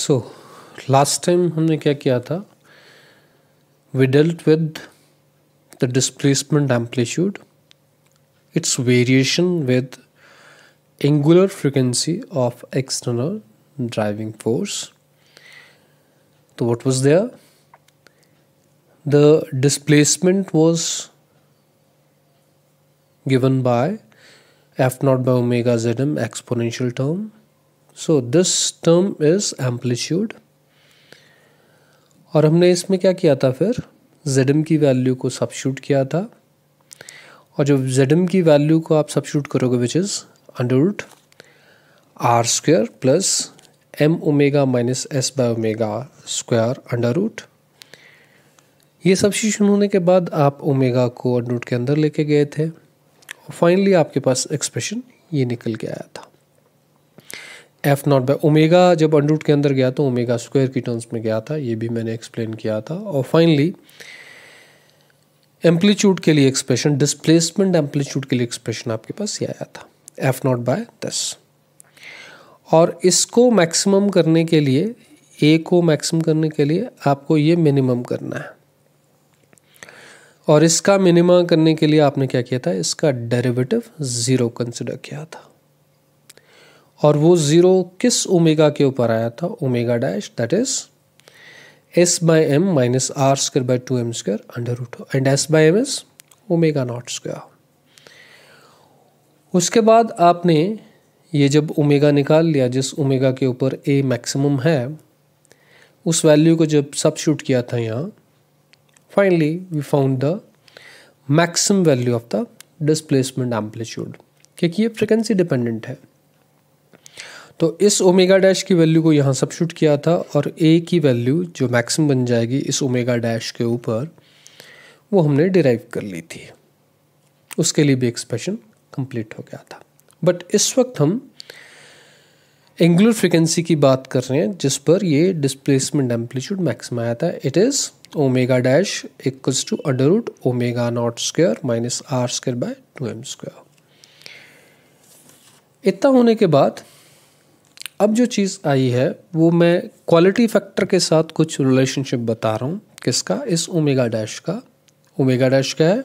So, last time, we dealt with the displacement amplitude, its variation with angular frequency of external driving force. So what was there? The displacement was given by F naught by omega zm exponential term so this term is amplitude और हमने इसमें क्या किया था फिर जेडम की value को सब्शूट किया था और जब जेडम की वैल्यू को आप सब्शूट करोगे which is under root r square plus M omega minus S by omega square under root ये सब्सिट्यूशन होने के बाद आप ओमेगा को अंडर रूट के अंदर लेके गए थे और फाइनली आपके पास एक्सप्रेशन ये निकल के आया था एफ नॉट बाई ओमेगा जब अंडरूट के अंदर गया तो ओमेगा स्क्वायर की टर्म्स में गया था ये भी मैंने एक्सप्लेन किया था और फाइनली एम्पलीट्यूड के लिए एक्सप्रेशन डिस्प्लेसमेंट एम्पलीट्यूड के लिए एक्सप्रेशन आपके पास ये आया था एफ नॉट बाय दस और इसको मैक्सिमम करने के लिए ए को मैक्सिमम करने के लिए आपको ये मिनिमम करना है और इसका मिनिमम करने के लिए आपने क्या किया था इसका डेरिवेटिव ज़ीरो कंसिडर किया था और वो ज़ीरो किस ओमेगा के ऊपर आया था omega dash that is s by m minus r square by two m square under root and s by m is omega not square उसके बाद आपने ये जब ओमेगा निकाल लिया जिस ओमेगा के ऊपर ए मैक्सिमम है उस वैल्यू को जब सब शूट किया था यहाँ finally we found the maximum value of the displacement amplitude क्योंकि ये फ्रिक्वेंसी डिपेंडेंट है तो इस ओमेगा डैश की वैल्यू को यहाँ शूट किया था और ए की वैल्यू जो मैक्सिमम बन जाएगी इस ओमेगा डैश के ऊपर वो हमने डिराइव कर ली थी उसके लिए भी एक्सप्रेशन कंप्लीट हो गया था बट इस वक्त हम एंगुलर फ्रिक्वेंसी की बात कर रहे हैं जिस पर ये डिस्प्लेसमेंट एम्पलीट्यूड मैक्सिम आया था it is omega dash equals to under root omega not square minus r square by two m square इतना होने के बाद अब जो चीज़ आई है वो मैं क्वालिटी फैक्टर के साथ कुछ रिलेशनशिप बता रहा हूँ किसका इस ओमेगा डैश का ओमेगा डैश क्या है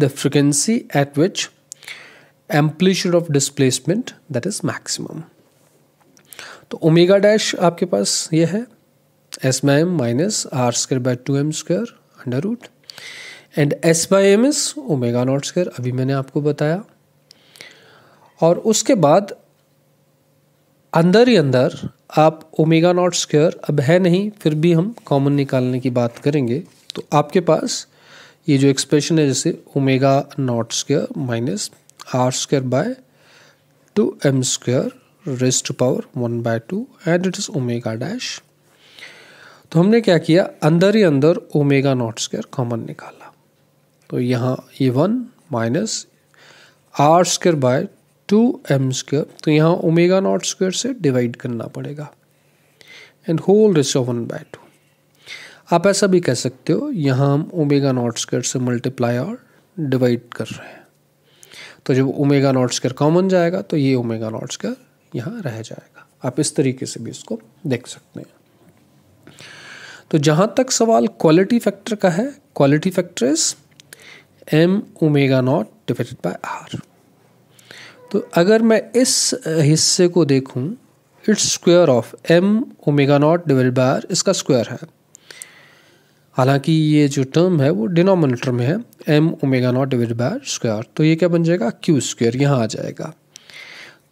the frequency at which amplitude of displacement that is maximum तो ओमेगा डैश आपके पास ये है s by m minus r square by two m square under root and s by m is omega not square अभी मैंने आपको बताया और उसके बाद अंदर ही अंदर आप ओमेगा नॉट स्क्वायर अब है नहीं फिर भी हम कॉमन निकालने की बात करेंगे तो आपके पास ये जो एक्सप्रेशन है जैसे omega not square minus r square by two m square raised to power one by two and it is omega dash तो हमने क्या किया अंदर ही अंदर ओमेगा नॉट स्क्वायर कॉमन निकाला तो यहाँ ये one minus r square by two m square तो यहाँ ओमेगा नॉट स्क्वेयर से डिवाइड करना पड़ेगा and whole raise of one by two आप ऐसा भी कह सकते हो यहाँ हम ओमेगा नॉट स्क्वेयर से मल्टीप्लाई और डिवाइड कर रहे हैं तो जब ओमेगा नॉट स्क्वेयर कॉमन जाएगा तो ये ओमेगा नॉट स्क्वेयर यहाँ रह जाएगा आप इस तरीके से भी इसको देख सकते हैं तो जहाँ तक सवाल क्वालिटी फैक्टर का है quality factor is m omega not divided by r तो अगर मैं इस हिस्से को देखूं it's square of m omega not divide by r इसका स्क्वायर है हालांकि ये जो टर्म है वो डिनोमिनेटर में है m omega not divide by r square तो ये क्या बन जाएगा क्यू स्क्वायर यहाँ आ जाएगा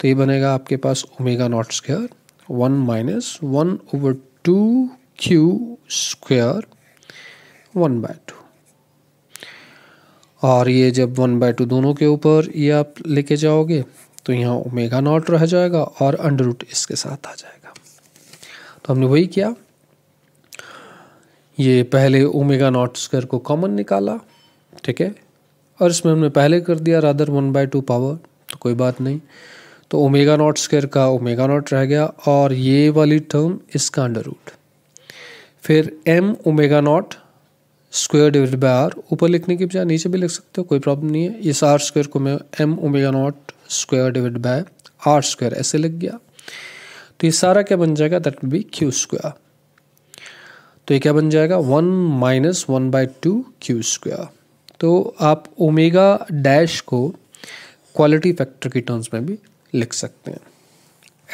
तो ये बनेगा आपके पास omega not square one minus one over two q square one by two और ये जब वन बाई टू दोनों के ऊपर ये आप लेके जाओगे तो यहाँ ओमेगा नॉट रह जाएगा और अंडर रूट इसके साथ आ जाएगा तो हमने वही किया ये पहले ओमेगा नॉट स्क्वायर को कॉमन निकाला ठीक है और इसमें हमने पहले कर दिया rather one by two power तो कोई बात नहीं तो ओमेगा नॉट स्क्वायर का ओमेगा नॉट रह गया और ये वाली टर्म इसका अंडर रूट फिर m omega not square divide by r ऊपर लिखने की बजाय नीचे भी लिख सकते हो कोई प्रॉब्लम नहीं है इस आर स्क्वेयर को मैं m omega not square divide by r square ऐसे लिख गया तो ये सारा क्या बन जाएगा दैट बी क्यू स्क्वेयर तो ये क्या बन जाएगा one minus one by two q square तो आप ओमेगा डैश को क्वालिटी फैक्टर की टर्म्स में भी लिख सकते हैं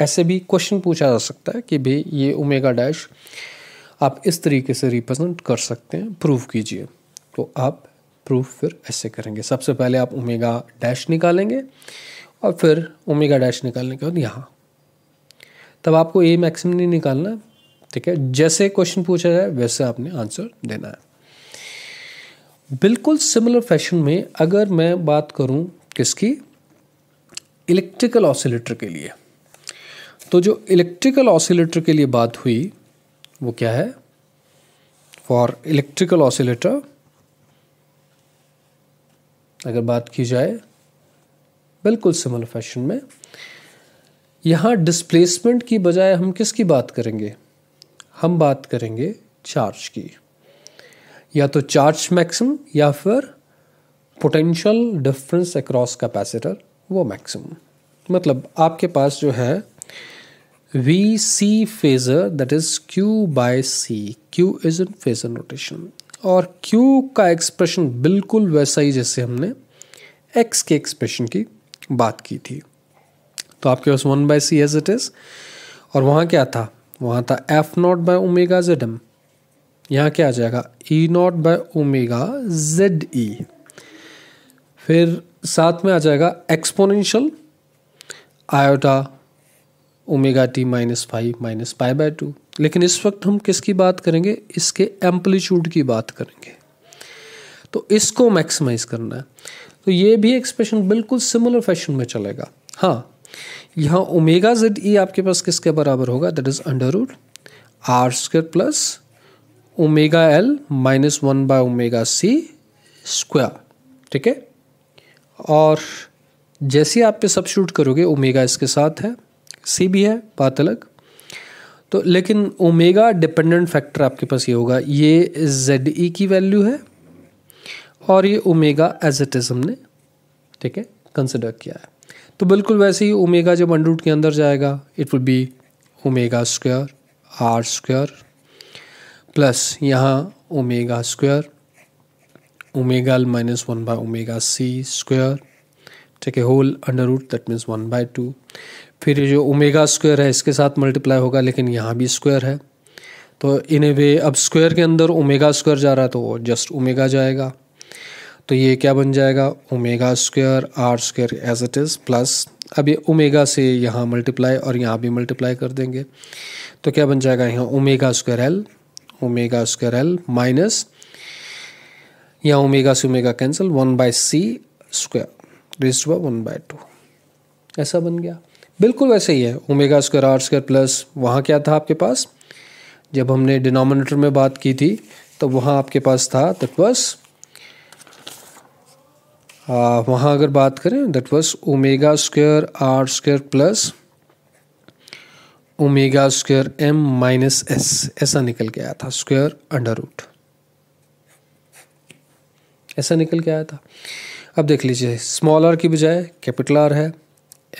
ऐसे भी क्वेश्चन पूछा जा सकता है कि भाई ये ओमेगा डैश आप इस तरीके से रिप्रेजेंट कर सकते हैं प्रूफ कीजिए तो आप प्रूफ फिर ऐसे करेंगे सबसे पहले आप ओमेगा डैश निकालेंगे और फिर ओमेगा डैश निकालने के बाद यहाँ तब आपको ए मैक्सिमम नहीं निकालना है ठीक है जैसे क्वेश्चन पूछा जाए वैसे आपने आंसर देना है बिल्कुल सिमिलर फैशन में अगर मैं बात करूं किसकी इलेक्ट्रिकल ऑसिलेटर के लिए तो जो इलेक्ट्रिकल ऑसिलेटर के लिए बात हुई वो क्या है फॉर इलेक्ट्रिकल ऑसिलेटर अगर बात की जाए बिल्कुल सिमिलर फैशन में यहाँ डिस्प्लेसमेंट की बजाय हम किसकी बात करेंगे हम बात करेंगे चार्ज की या तो चार्ज मैक्सिम या फिर पोटेंशियल डिफरेंस अक्रॉस कैपेसिटर वो मैक्सिमम मतलब आपके पास जो है c phasor that is Q by C. Q is in phasor notation. और Q का एक्सप्रेशन बिल्कुल वैसा ही जैसे हमने X के एक्सप्रेशन की बात की थी तो आपके पास one by c as it is और वहाँ क्या था वहाँ था f not by omega z m यहाँ क्या आ जाएगा e not by omega z e फिर साथ में आ जाएगा exponential iota omega T minus five minus pi by two लेकिन इस वक्त हम किसकी बात करेंगे इसके एम्पलीट्यूड की बात करेंगे तो इसको मैक्सिमाइज करना है तो ये भी एक्सप्रेशन बिल्कुल सिमिलर फैशन में चलेगा हाँ यहाँ ओमेगा जेड ई आपके पास किसके बराबर होगा that is under root r square plus omega l minus one by omega c square ठीक है और जैसे आप पे सब्शूट करोगे ओमेगा इसके साथ है सी भी है बात अलग तो लेकिन ओमेगा डिपेंडेंट फैक्टर आपके पास ये होगा ये जेड ई e की वैल्यू है और ये ओमेगा एज इट इज़ हमने ठीक है कंसिडर किया है तो बिल्कुल वैसे ही ओमेगा जब अंडरूट के अंदर जाएगा it will be omega square r square plus यहाँ omega square omega minus one by omega c square ठीक है whole under root that means one by two फिर जो ओमेगा स्क्वायर है इसके साथ मल्टीप्लाई होगा लेकिन यहाँ भी स्क्वायर है तो इन ए वे अब स्क्वायर के अंदर ओमेगा स्क्वायर जा रहा है तो जस्ट ओमेगा जाएगा तो ये क्या बन जाएगा omega square r square as it is plus अब ये ओमेगा से यहाँ मल्टीप्लाई और यहाँ भी मल्टीप्लाई कर देंगे तो क्या बन जाएगा यहाँ omega square l omega square l minus यहाँ ओमेगा से omega cancel one by c square raised हुआ वन बाय टू ऐसा बन गया बिल्कुल वैसे ही है omega square r square plus वहाँ क्या था आपके पास जब हमने डिनोमिनेटर में बात की थी तो वहाँ आपके पास था दैट वॉज वहाँ अगर बात करें that was omega square r square plus omega square m minus s ऐसा निकल गया था स्क्वायर अंडर रूट ऐसा निकल के आया था अब देख लीजिए स्मॉल आर की बजाय कैपिटल आर है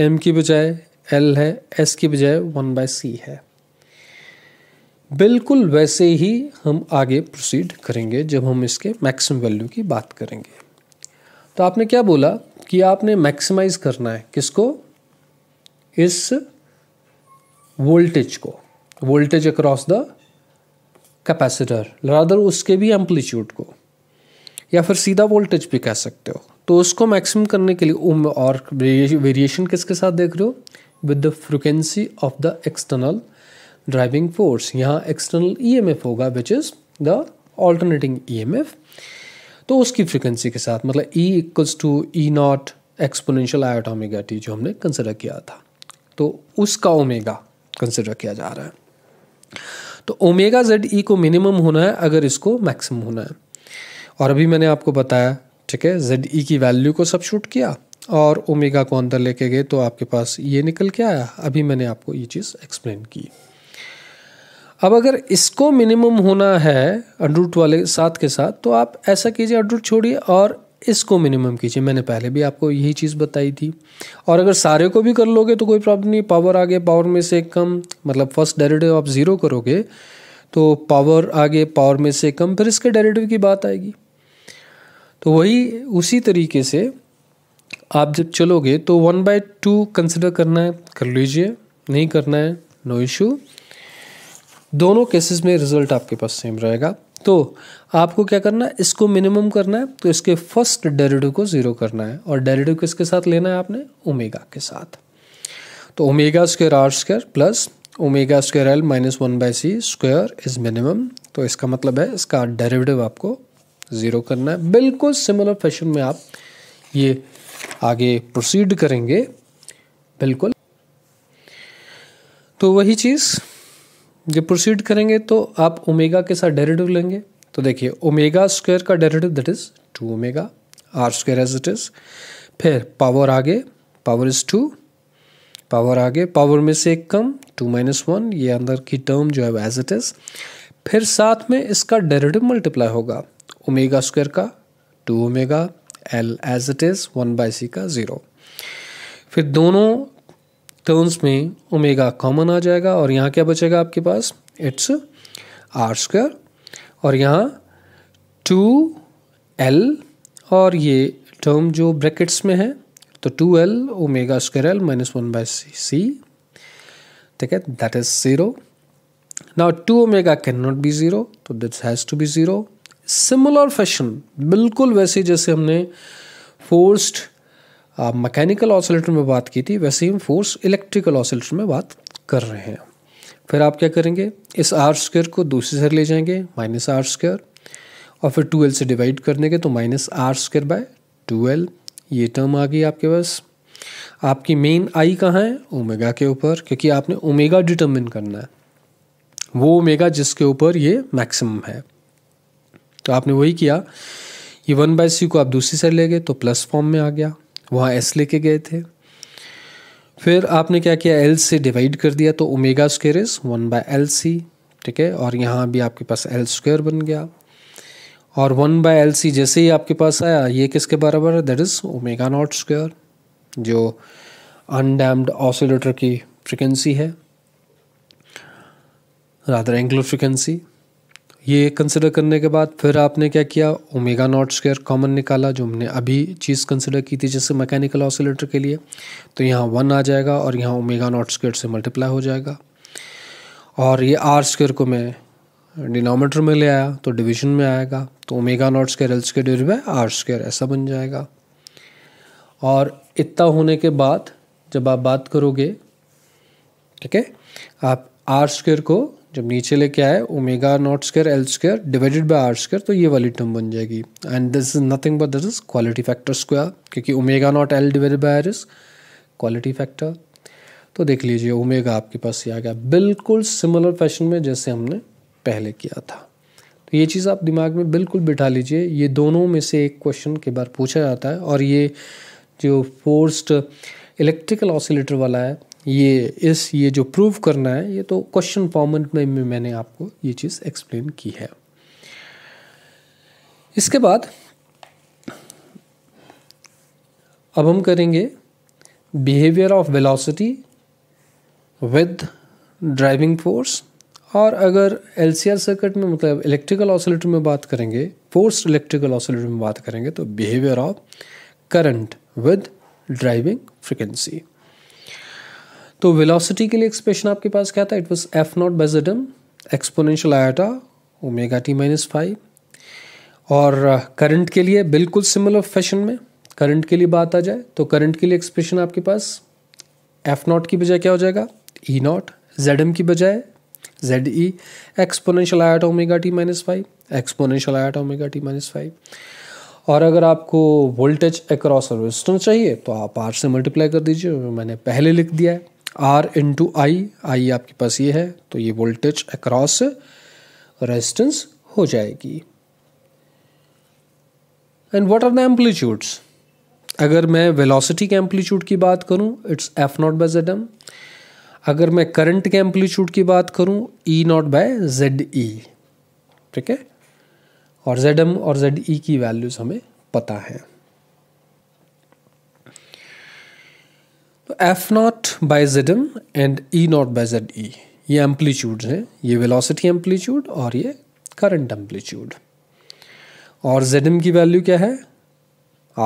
एम की बजाय एल है एस की बजाय वन बाय सी है बिल्कुल वैसे ही हम आगे प्रोसीड करेंगे जब हम इसके मैक्सिमम वैल्यू की बात करेंगे तो आपने क्या बोला कि आपने मैक्सिमाइज करना है किसको इस वोल्टेज को voltage across the capacitor rather उसके भी एम्पलीट्यूड को या फिर सीधा वोल्टेज भी कह सकते हो तो उसको मैक्सिमम करने के लिए और वेरिएशन किसके साथ देख रहे हो with the frequency of the external driving force यहाँ एक्सटर्नल ईएमएफ e होगा which is the alternating EMF तो उसकी फ्रिक्वेंसी के साथ मतलब e equals to e not exponential iota omega t जो हमने कंसिडर किया था तो उसका ओमेगा कंसिडर किया जा रहा है तो ओमेगा जेड ई को मिनिमम होना है अगर इसको मैक्सिमम होना है और अभी मैंने आपको बताया ठीक है जेड ई e की वैल्यू को सब शूट किया और ओमेगा को अंदर लेके गए तो आपके पास ये निकल के आया अभी मैंने आपको ये चीज़ एक्सप्लेन की अब अगर इसको मिनिमम होना है अंडरूट वाले साथ के साथ तो आप ऐसा कीजिए अंडरूट छोड़िए और इसको मिनिमम कीजिए मैंने पहले भी आपको यही चीज़ बताई थी और अगर सारे को भी कर लोगे तो कोई प्रॉब्लम नहीं पावर आगे पावर में से कम मतलब फर्स्ट डेरिवेटिव आप ज़ीरो करोगे तो पावर आगे पावर में से कम फिर इसके डेरिवेटिव की बात आएगी तो वही उसी तरीके से आप जब चलोगे तो वन बाय टू कंसिडर करना है कर लीजिए नहीं करना है नो इशू दोनों केसेस में रिजल्ट आपके पास सेम रहेगा तो आपको क्या करना है इसको मिनिमम करना है तो इसके फर्स्ट डेरेडो को ज़ीरो करना है और डेरेडो किसके साथ लेना है आपने ओमेगा के साथ तो omega square r square plus omega square l minus one by c square is minimum तो इसका मतलब है इसका डेरेवेटिव आपको ज़ीरो करना है बिल्कुल सिमिलर फैशन में आप ये आगे प्रोसीड करेंगे बिल्कुल तो वही चीज़ जब प्रोसीड करेंगे तो आप ओमेगा के साथ डेरेटिव लेंगे तो देखिए ओमेगा स्क्वायर का derivative that is two omega r square as it is फिर पावर आगे पावर इज़ टू पावर आगे पावर में से एक कम टू माइनस वन ये अंदर की टर्म जो है एज इट इज़ फिर साथ में इसका डेरेटिव मल्टीप्लाई होगा ओमेगा स्क्वायर का two omega l as it is one by c का ज़ीरो फिर दोनों टर्म्स में ओमेगा कॉमन आ जाएगा और यहाँ क्या बचेगा आपके पास इट्स आर स्क्वायर और यहाँ टू एल और ये टर्म जो ब्रैकेट्स में है तो two l omega square l minus one by c ठीक है that is zero now two omega can not be zero तो this has to be zero similar fashion बिल्कुल वैसे जैसे हमने फोर्स्ड मैकेनिकल ऑसिलेटर में बात की थी वैसे ही हम फोर्स इलेक्ट्रिकल ऑसिलेटर में बात कर रहे हैं फिर आप क्या करेंगे इस आर स्क्र को दूसरी साइड ले जाएंगे माइनस आर स्क्र और फिर टू से डिवाइड कर देंगे तो minus r square by two l ये टर्म आ गई आपके पास आपकी मेन आई कहाँ है ओमेगा के ऊपर क्योंकि आपने ओमेगा डिटर्मिन करना है वो ओमेगा जिसके ऊपर ये मैक्सिमम है तो आपने वही किया ये वन बाय सी को आप दूसरी साइड ले गए तो प्लस फॉर्म में आ गया वहाँ एस लेके गए थे फिर आपने क्या किया एल से डिवाइड कर दिया तो omega square is one by l c ठीक है और यहाँ भी आपके पास एल स्क्वेयर बन गया और वन बाय एल सी जैसे ही आपके पास आया ये किसके बराबर है that is omega not square जो अनडैम्ड ऑसिलेटर की फ्रिक्वेंसी है रादर एंगुलर फ्रिक्वेंसी ये कंसिडर करने के बाद फिर आपने क्या किया ओमेगा नॉट स्क्वायर कॉमन निकाला जो हमने अभी चीज़ कंसिडर की थी जैसे मैकेनिकल ऑसिलेटर के लिए तो यहाँ वन आ जाएगा और यहाँ ओमेगा नॉट स्क्वायर से मल्टीप्लाई हो जाएगा और ये आर स्क्वायर को मैं डिनोमीटर में ले आया तो डिवीजन में आएगा तो omega not square L square divide by r square ऐसा बन जाएगा और इतना होने के बाद जब आप बात करोगे ठीक है आप आर स्क्र को जब नीचे लेके आए omega not square L square divided by R square तो ये वाली टर्म बन जाएगी and this is nothing but this is quality factor square क्योंकि omega naught L divided by R is quality factor तो देख लीजिए ओमेगा आपके पास ये आ गया बिल्कुल सिमिलर फैशन में जैसे हमने पहले किया था तो ये चीज़ आप दिमाग में बिल्कुल बिठा लीजिए ये दोनों में से एक क्वेश्चन के बार पूछा जाता है और ये जो फोर्स्ड इलेक्ट्रिकल ऑसिलेटर वाला है ये इस ये जो प्रूव करना है ये तो क्वेश्चन फॉर्मेट में मैंने आपको ये चीज़ एक्सप्लेन की है इसके बाद अब हम करेंगे behaviour of velocity with driving force और अगर एल सर्किट में मतलब इलेक्ट्रिकल ऑसिलेटर में बात करेंगे फोर्स इलेक्ट्रिकल ऑसिलेटर में बात करेंगे तो behaviour of current with driving frequency तो वेलोसिटी के लिए एक्सप्रेशन आपके पास क्या था it was F not by Z M exponential iota omega T minus phi और करंट uh, के लिए बिल्कुल सिमिलर फैशन में करंट के लिए बात आ जाए तो करंट के लिए एक्सप्रेशन आपके पास एफ नॉट की बजाय क्या हो जाएगा ई नॉट जेड एम की बजाय Z E exponential iota omega T minus phi exponential iota omega T minus phi और अगर आपको वोल्टेज अक्रॉस रेजिस्टेंस चाहिए तो आप आर से मल्टीप्लाई कर दीजिए मैंने पहले लिख दिया है आर इंटू आई आई आपके पास ये है तो ये वोल्टेज अक्रॉस रेजिस्टेंस हो जाएगी and what are the amplitudes अगर मैं वेलोसिटी के एम्पलीट्यूड की बात करूं it's F not by Z M अगर मैं करंट के एम्पलीट्यूड की बात करूं E not by Z E ठीक है और जेड एम और जेड ई की वैल्यूज़ हमें पता है F not by Z M and E not by Z E ये एम्पलीट्यूड हैं ये वेलोसिटी एम्पलीट्यूड और ये करंट एम्पलीट्यूड और जेड एम की वैल्यू क्या है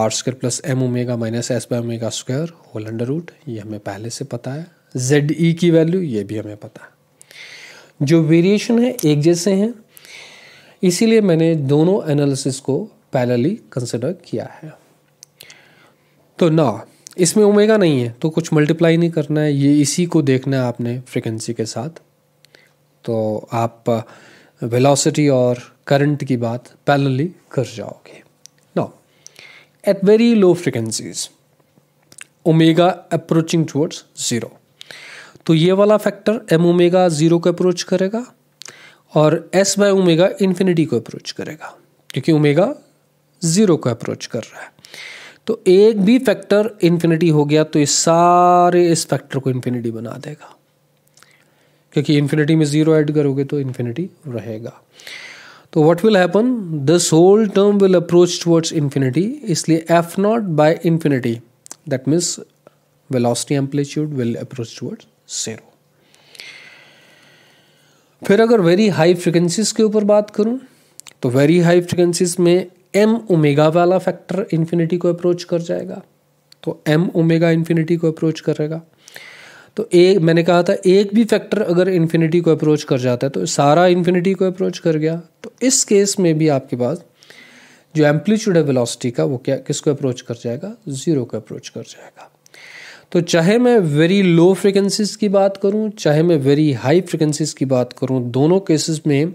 R square plus M omega minus S by omega square whole under root ये हमें पहले से पता है जेड ई e की वैल्यू ये भी हमें पता है जो वेरिएशन है एक जैसे हैं इसीलिए मैंने दोनों एनालिसिस को पैरेलली कंसिडर किया है तो ना इसमें ओमेगा नहीं है तो कुछ मल्टीप्लाई नहीं करना है ये इसी को देखना है आपने फ्रिक्वेंसी के साथ तो आप वेलोसिटी uh, और करंट की बात पैरेलली कर जाओगे now at very low frequencies omega approaching towards zero तो ये वाला फैक्टर एम ओमेगा ज़ीरो को अप्रोच करेगा और एस बाय ओमेगा इन्फिनिटी को अप्रोच करेगा क्योंकि ओमेगा ज़ीरो को अप्रोच कर रहा है तो एक भी फैक्टर इन्फिनिटी हो गया तो ये सारे इस फैक्टर को इन्फिनिटी बना देगा क्योंकि इन्फिनिटी में ज़ीरो ऐड करोगे तो इन्फिनिटी रहेगा तो what will happen this whole term will approach towards infinity इसलिए F not by infinity that means velocity amplitude will approach towards zero फिर अगर वेरी हाई फ्रिक्वेंसीज के ऊपर बात करूं तो वेरी हाई फ्रिक्वेंसीज में एम ओमेगा वाला फैक्टर इन्फिनिटी को अप्रोच कर जाएगा तो एम ओमेगा इन्फिनिटी को अप्रोच करेगा तो एक मैंने कहा था एक भी फैक्टर अगर इन्फिनिटी को अप्रोच कर जाता है तो सारा इन्फिनिटी को अप्रोच कर गया तो इस केस में भी आपके पास जो एम्पलीट्यूड है वेलोसिटी का वो क्या किसको अप्रोच कर जाएगा ज़ीरो को अप्रोच कर जाएगा तो चाहे मैं वेरी लो फ्रिक्वेंसीज की बात करूं चाहे मैं वेरी हाई फ्रिक्वेंसीज की बात करूं दोनों केसेस में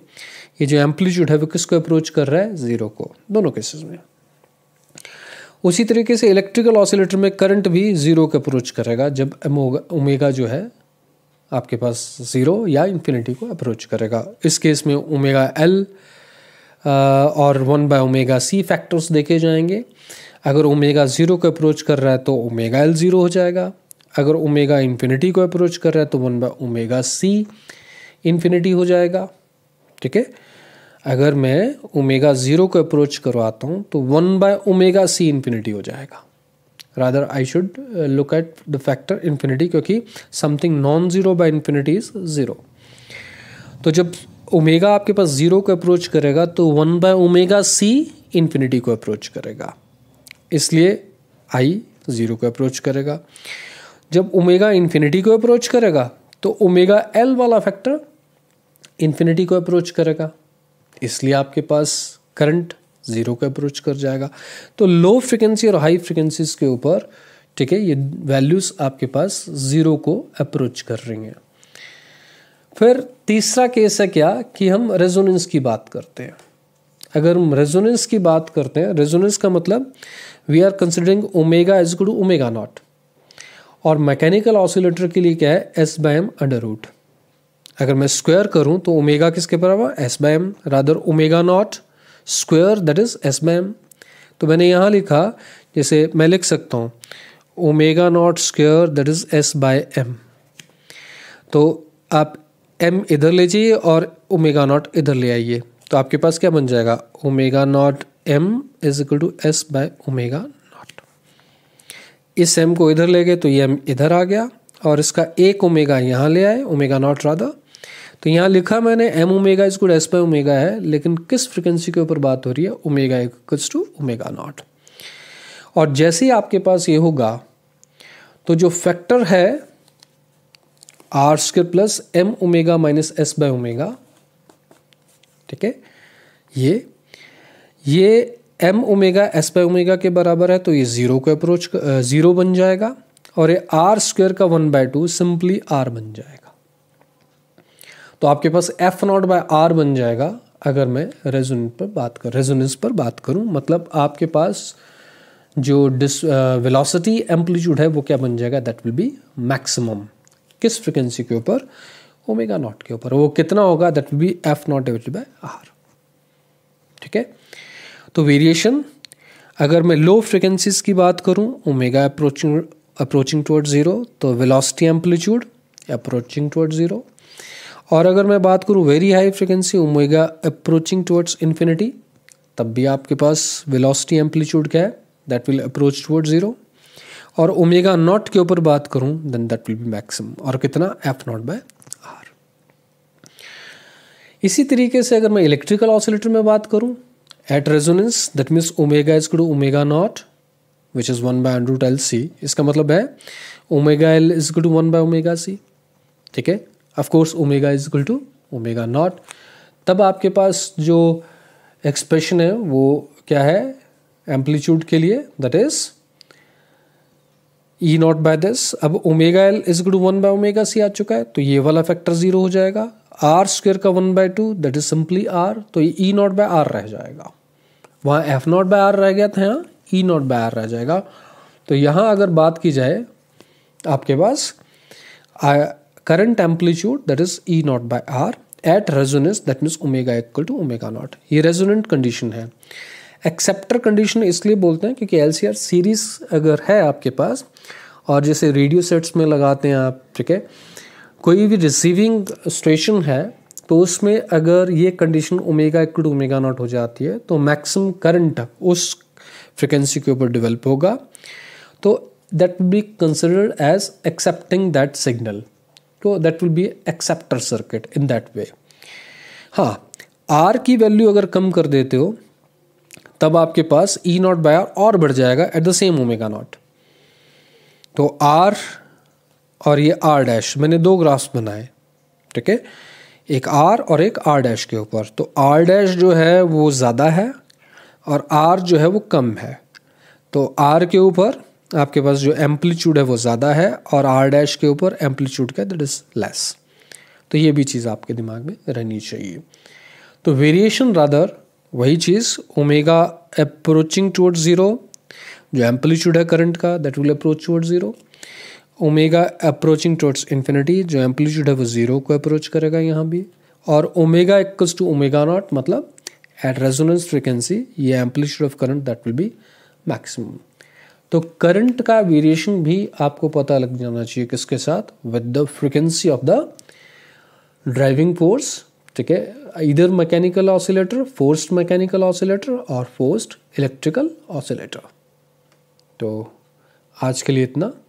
ये जो एम्पलीट्यूड है वो किसको अप्रोच कर रहा है ज़ीरो को दोनों केसेस में उसी तरीके से इलेक्ट्रिकल ऑसिलेटर में करंट भी ज़ीरो को अप्रोच करेगा जब ओमेगा जो है आपके पास ज़ीरो या इन्फिनिटी को अप्रोच करेगा इस केस में ओमेगा एल और one by omega C factors देखे जाएंगे अगर ओमेगा ज़ीरो को अप्रोच कर रहा है तो ओमेगा एल ज़ीरो हो जाएगा अगर ओमेगा इन्फिनिटी को अप्रोच कर रहा है तो one by omega C infinity हो जाएगा ठीक है अगर मैं ओमेगा ज़ीरो को अप्रोच करवाता हूँ तो one by omega C infinity हो जाएगा rather I should look at the factor infinity क्योंकि something non zero by infinity is zero तो जब ओमेगा आपके पास ज़ीरो को अप्रोच करेगा तो one by omega C infinity को अप्रोच करेगा इसलिए आई ज़ीरो को अप्रोच करेगा जब ओमेगा इन्फिनिटी को अप्रोच करेगा तो ओमेगा एल वाला फैक्टर इन्फिनिटी को अप्रोच करेगा इसलिए आपके पास करंट ज़ीरो का अप्रोच कर जाएगा तो लो फ्रिक्वेंसी और हाई फ्रिक्वेंसीज के ऊपर ठीक है ये वैल्यूज़ आपके पास ज़ीरो को अप्रोच कर रही हैं फिर तीसरा केस है क्या कि हम रेजोनेंस की बात करते हैं अगर हम रेजोनेंस की बात करते हैं रेजोनेंस का मतलब we are considering omega is good omega naught और मैकेनिकल ऑसिलेटर के लिए क्या है S by M under root अगर मैं स्क्वायर करूं तो ओमेगा किसके बराबर S by M rather omega not square that is S by M तो मैंने यहाँ लिखा जैसे मैं लिख सकता हूँ omega not square that is S by M तो आप एम इधर ले जाइए और ओमेगा नॉट इधर ले आइए तो आपके पास क्या बन जाएगा omega naught M is equal to S by omega naught इस एम को इधर ले गए तो ये एम इधर आ गया और इसका एक ओमेगा यहाँ ले आए ओमेगा नॉट राधा तो यहाँ लिखा मैंने एम ओमेगा इसको एस पाई ओमेगा है लेकिन किस फ्रिक्वेंसी के ऊपर बात हो रही है omega equals to omega naught और जैसे ही आपके पास ये होगा तो जो फैक्टर है R square plus M omega minus S by omega ठीक है ये ये M omega S by omega के बराबर है तो ये ज़ीरो को अप्रोच ज़ीरो बन जाएगा और ये आर स्क्वायर का one by two simply R बन जाएगा तो आपके पास एफ नॉट बाय आर बन जाएगा अगर मैं रेजोन पर बात कर रेजोनेंस पर बात करूं मतलब आपके पास जो डिस वेलोसिटी एम्पलीट्यूड है वो क्या बन जाएगा दैट विल बी मैक्सिमम किस फ्रिक्वेंसी के ऊपर ओमेगा नॉट के ऊपर वो कितना होगा that will be F naught एवेट बाय आर ठीक है तो वेरिएशन अगर मैं लो फ्रिक्वेंसीज की बात करूं omega approaching approaching toward zero तो velocity amplitude approaching toward zero और अगर मैं बात करूँ very high frequency omega approaching towards infinity तब भी आपके पास वेलोसिटी एम्पलीट्यूड क्या है that will approach toward zero और ओमेगा नॉट के ऊपर बात करूँ then that will be maximum और कितना एफ नॉट बाय आर इसी तरीके से अगर मैं इलेक्ट्रिकल ऑसिलेटर में बात करूँ at resonance that means omega is to omega naught which is one by under root L C इसका मतलब है omega L is to one by omega C ठीक है of course omega is equal to omega naught तब आपके पास जो expression है वो क्या है एम्पलीट्यूड के लिए that is E not by this अब omega L is to one by omega C आ चुका है तो ये वाला फैक्टर जीरो हो जाएगा आर स्क्वेयर का one by two that is simply R तो ये ई नॉट बाय आर रह जाएगा वहाँ एफ नॉट बाय आर रह गया था यहाँ ई नॉट बाय आर रह जाएगा तो यहाँ अगर बात की जाए आपके पास current amplitude that is E not by R at resonance that means omega equal to omega naught ये रेजोनेंट कंडीशन है एक्सेप्टर कंडीशन इसलिए बोलते हैं क्योंकि एल सीरीज अगर है आपके पास और जैसे रेडियो सेट्स में लगाते हैं आप ठीक है कोई भी रिसीविंग स्टेशन है तो उसमें अगर ये condition omega equal to omega naught हो जाती है तो मैक्सिम करंट उस फ्रिक्वेंसी के ऊपर डिवेलप होगा तो that be considered as accepting that signal तो that will be acceptor circuit in that way हाँ आर की वैल्यू अगर कम कर देते हो तब आपके पास ई नॉट बाय आर और बढ़ जाएगा at the same omega naught तो आर और ये आर डैश मैंने दो ग्राफ्स बनाए ठीक है एक आर और एक आर डैश के ऊपर तो आर डैश जो है वो ज़्यादा है और आर जो है वो कम है तो आर के ऊपर आपके पास जो एम्पलीट्यूड है वो ज़्यादा है और आर डैश के ऊपर एम्पलीट्यूड का दैट इज़ लेस तो ये भी चीज़ आपके दिमाग में रहनी चाहिए तो वेरिएशन रादर वही चीज़ ओमेगा अप्रोचिंग टूवर्ड ज़ीरो जो एम्पलीट्यूड है करंट का that will approach toward zero omega approaching towards infinity जो एम्पलीट्यूड है वो ज़ीरो को अप्रोच करेगा यहाँ भी और omega equals to omega naught मतलब एट रेजोनेंस फ्रिक्वेंसी ये amplitude of current that will be maximum तो करंट का वेरिएशन भी आपको पता लग जाना चाहिए किसके साथ with the frequency of the driving force ठीक है इधर mechanical oscillator forced mechanical oscillator और फोर्स्ड इलेक्ट्रिकल ऑसिलेटर तो आज के लिए इतना